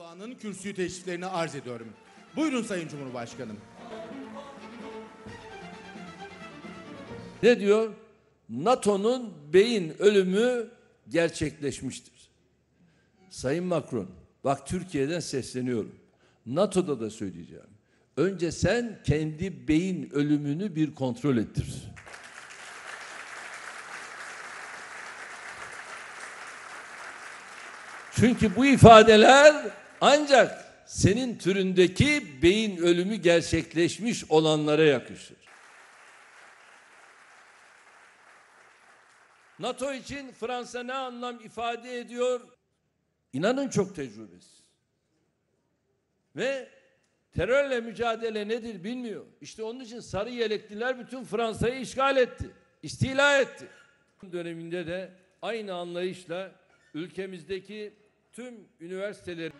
Erdoğan'ın kürsüyü teşriflerini arz ediyorum. Buyurun Sayın Cumhurbaşkanım. Ne diyor? NATO'nun beyin ölümü gerçekleşmiştir. Sayın Macron, bak Türkiye'den sesleniyorum. NATO'da da söyleyeceğim. Önce sen kendi beyin ölümünü bir kontrol ettir. Çünkü bu ifadeler ancak senin türündeki beyin ölümü gerçekleşmiş olanlara yakışır. NATO için Fransa ne anlam ifade ediyor? İnanın çok tecrübesi. Ve terörle mücadele nedir bilmiyor. İşte onun için sarı yelekliler bütün Fransa'yı işgal etti. istila etti. Bu Döneminde de aynı anlayışla ülkemizdeki tüm üniversiteleri